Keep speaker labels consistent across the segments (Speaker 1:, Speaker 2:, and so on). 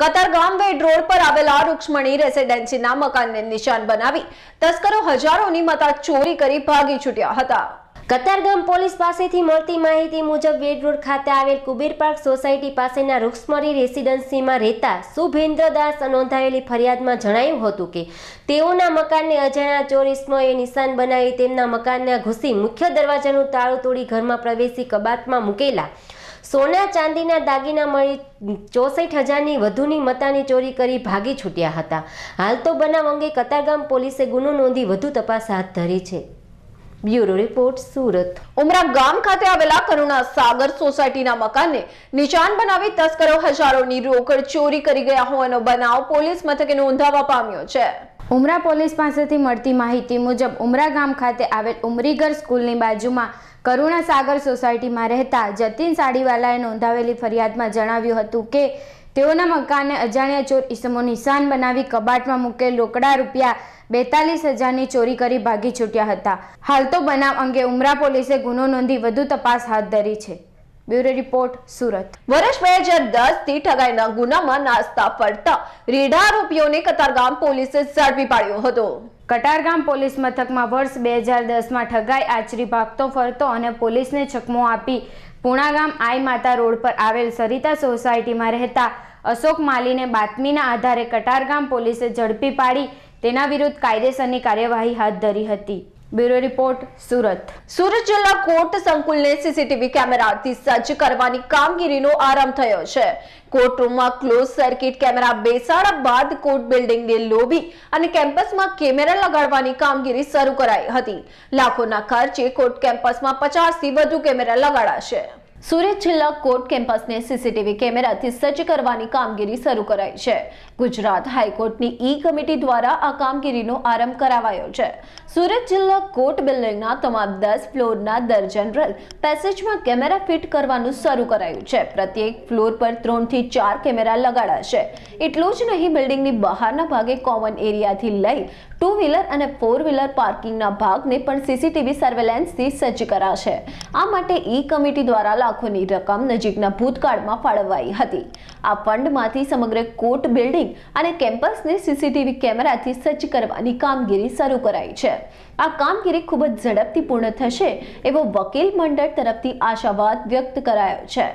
Speaker 1: કતારગામ વેડ road પર આવેલા રૂક્ષ્મણી રેસિડેન્સીના મકાનને નિશાન બનાવી
Speaker 2: તસ્કરો હજારોની મતા ચોરી કરી ભાગી છૂટ્યા હતા કતારગામ પોલીસ પાસેથી મળતી માહિતી મુજબ વેડ રોડ ખાતે આવેલ કુબેર પાર્ક સોસાયટી પાસેના રૂક્ષ્મણી રેસિડેન્સીમાં રહેતા સુભેન્દ્ર દાસ નોંધાવેલી ફરિયાદમાં જણાયું હતું કે તેઓના મકાનને અજાણ્યા ચોરીસનોએ નિશાન બનાવી તેમના મકાનને ઘૂસી મુખ્ય દરવાજાનું તાળું તોડી ઘરમાં પ્રવેશી કબાટમાં મૂકેલા સોના ચાંદીના દાગીના મળી ચોસઠ હજારની વધુની મતાની ચોરી કરી ભાગી છૂટ્યા હતા હાલ તો બનાવ અંગે કતારગામ પોલીસે ગુનો નોંધી વધુ તપાસ હાથ ધરી છે બ્યુરો રિપોર્ટ સુરત ઉમરા ગામ ખાતે આવેલા
Speaker 1: કરુણા સાગર સોસાયટીના મકાનને નિશાન બનાવી તસ્કરો હજારોની રોકડ ચોરી કરી ગયા હોવાનો બનાવ પોલીસ મથકે નોંધાવા પામ્યો છે
Speaker 3: ઉમરા પોલીસ પાસેથી મળતી માહિતી મુજબ ઉમરા ગામ ખાતે આવેલ ઉમરીગર સ્કૂલની બાજુમાં કરુણા સાગર સોસાયટીમાં રહેતા જતીન સાડીવાલાએ નોંધાવેલી ફરિયાદમાં જણાવ્યું હતું કે તેઓના મકાનને અજાણ્યા ચોર ઈસમો નિશાન બનાવી કબાટમાં મૂકેલ લોકડા રૂપિયા બેતાલીસ હજારની ચોરી કરી ભાગી છૂટ્યા હતા હાલ તો બનાવ અંગે ઉમરા પોલીસે ગુનો નોંધી વધુ તપાસ હાથ ધરી છે બ્યુરો રિપોર્ટ સુરત વર્ષ બે હજાર દસ થી ઠગાઈના ગુનામાં નાસ્તા ફરતા રેઢા આરોપીઓને કતારગામ પોલીસે ઝડપી પાડ્યો હતો કટારગામ પોલીસ મથકમાં વર્ષ બે હજાર દસમાં ઠગાઈ આચરી ભાગતો ફરતો અને પોલીસને ચકમો આપી પૂણાગામ આઈ માતા રોડ પર આવેલ સરિતા સોસાયટીમાં રહેતા અશોક માલીને બાતમીના આધારે કટારગામ પોલીસે ઝડપી પાડી તેના વિરુદ્ધ કાયદેસરની કાર્યવાહી હાથ ધરી હતી બ્યુરો રિપોર્ટ સુરત સુરત જિલ્લા કોર્ટ સંકુલને સીસીટીવી
Speaker 1: કેમેરાથી સજ્જ કરવાની કામગીરીનો આરંભ થયો છે કોર્ટરૂમમાં ક્લોઝ સર્કિટ કેમેરા બેસાડા બાદ કોર્ટ બિલ્ડિંગની લોબી અને કેમ્પસમાં કેમેરા લગાડવાની કામગીરી શરૂ કરાઈ હતી લાખોના ખર્ચે કોર્ટ કેમ્પસમાં પચાસથી વધુ કેમેરા લગાડાશે સુરત જિલ્લા કોર્ટ કેમ્પસને સીસીટીવી કેમેરાથી સજ્જ કરવાની કામગીરી શરૂ કરાઈ છે ગુજરાત હાઈકોર્ટની ઈ કમિટી દ્વારા આ કામગીરીનો આરંભ કરાવાયો છે સુરત જિલ્લા કોર્ટ બિલ્ડિંગના તમામ દસ ફ્લોરના દર જનરલ પેસેજમાં કેમેરા ફિટ કરવાનું શરૂ કરાયું છે પ્રત્યેક ફ્લોર પર ત્રણથી ચાર કેમેરા લગાડાશે એટલું જ નહીં બિલ્ડિંગની બહારના ભાગે કોમન એરિયાથી લઈ ટુ વ્હીલર અને ફોર વ્હીલર પાર્કિંગના ભાગને પણ સીસીટીવી સર્વેલન્સથી સજ્જ કરાશે આ માટે ઈ કમિટી દ્વારા લાખોની રકમ નજીકના ભૂતકાળમાં ફાળવાઈ હતી આ ફંડમાંથી સમગ્ર કોર્ટ બિલ્ડિંગ અને કેમ્પસને સીસીટીવી કેમેરાથી સજ્જ કરવાની કામગીરી શરૂ કરાઈ છે આ કામગીરી ખૂબ જ ઝડપથી પૂર્ણ થશે એવો વકીલ મંડળ તરફથી આશાવાદ વ્યક્ત કરાયો છે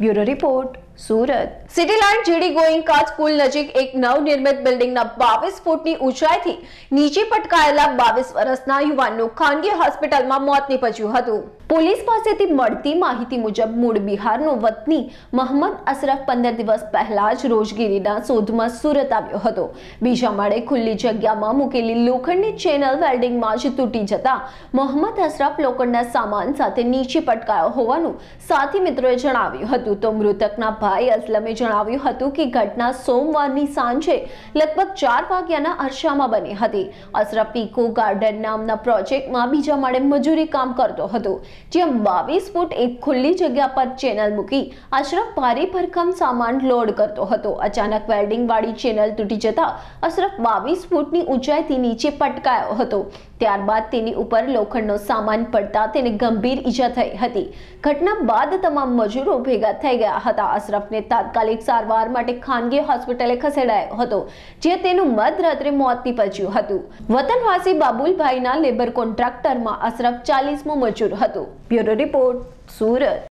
Speaker 1: bureau report Surat Citylight GD Goenka school નજીક એક નવનિર્મિત બિલ્ડિંગના બાવીસ ફૂટની ઊંચાઈથી નીચે પટકાયેલા બાવીસ વર્ષના યુવાનનું ખાનગી હોસ્પિટલમાં મોત નીપજ્યું હતું પોલીસ પાસેથી મળતી માહિતી મુજબ મૂળ બિહારનો વતની મહંમદ અશરફ પંદર દિવસ પહેલા જ રોજગીરીના શોધમાં સુરત આવ્યો હતો બીજા માળે ખુલ્લી જગ્યામાં મૂકેલી લોખંડની ચેનલ વેલ્ડિંગમાં જ તૂટી જતા મોહમ્મદ અશરફ લોખંડના સામાન સાથે નીચે પટકાયો હોવાનું સાથી મિત્રોએ જણાવ્યું હતું તો મૃતકના ભાઈ અસલમે જણાવ્યું હતું કે ઘટના સોમવારની સાંજે લગભગ ચાર વાગ્યાના અરસામાં બની હતી અશરફ ઇકો ગાર્ડન નામના પ્રોજેક્ટમાં બીજા માળે મજૂરી કામ કરતો હતો જ્યાં બાવીસ ફૂટ એક ખુલ્લી જગ્યા પર ચેનલ મૂકી અશરફ ભારે ભરખમ સામાન લોડ કરતો હતો અચાનક વેલ્ડિંગ વાળી ચેનલ તૂટી જતા અશરફ બાવીસ ફૂટની ઊંચાઈથી નીચે પટકાયો હતો ત્યારબાદ તેની ઉપર લોખંડનો સામાન પડતા તેને ગંભીર ઈજા થઈ હતી ઘટના બાદ તમામ મજૂરો ભેગા થઈ ગયા હતા અશરફને તાત્કાલિક સારવાર માટે ખાનગી હોસ્પિટલે ખસેડાયો હતો જે તેનું મધરાત્રે મોત નીપજ્યું હતું વતનવાસી બાબુલભાઈના લેબર કોન્ટ્રાક્ટરમાં અશરફ ચાલીસમો મજૂર હતો બ્યુરો રિપોર્ટ સુરત